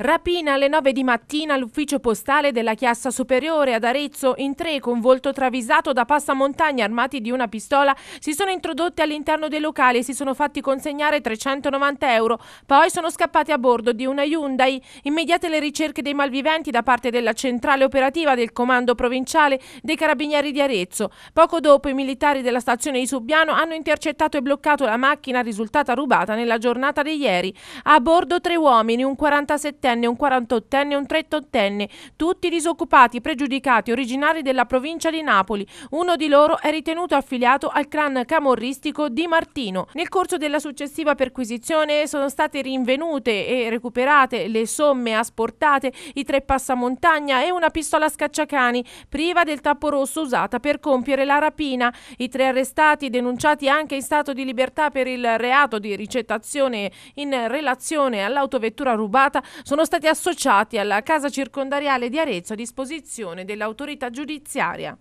Rapina alle 9 di mattina all'ufficio postale della Chiassa Superiore ad Arezzo in tre con volto travisato da passamontagna armati di una pistola si sono introdotti all'interno dei locali e si sono fatti consegnare 390 euro. Poi sono scappati a bordo di una Hyundai. Immediate le ricerche dei malviventi da parte della centrale operativa del comando provinciale dei carabinieri di Arezzo. Poco dopo i militari della stazione di Subiano hanno intercettato e bloccato la macchina risultata rubata nella giornata di ieri. A bordo tre uomini, un 47 trentenne, un quarantottenne e un trentottenne, tutti disoccupati, pregiudicati, originari della provincia di Napoli. Uno di loro è ritenuto affiliato al clan camorristico di Martino. Nel corso della successiva perquisizione sono state rinvenute e recuperate le somme asportate, i tre passamontagna e una pistola scacciacani, priva del tappo rosso usata per compiere la rapina. I tre arrestati, denunciati anche in stato di libertà per il reato di ricettazione in relazione all'autovettura rubata, sono sono stati associati alla casa circondariale di Arezzo a disposizione dell'autorità giudiziaria.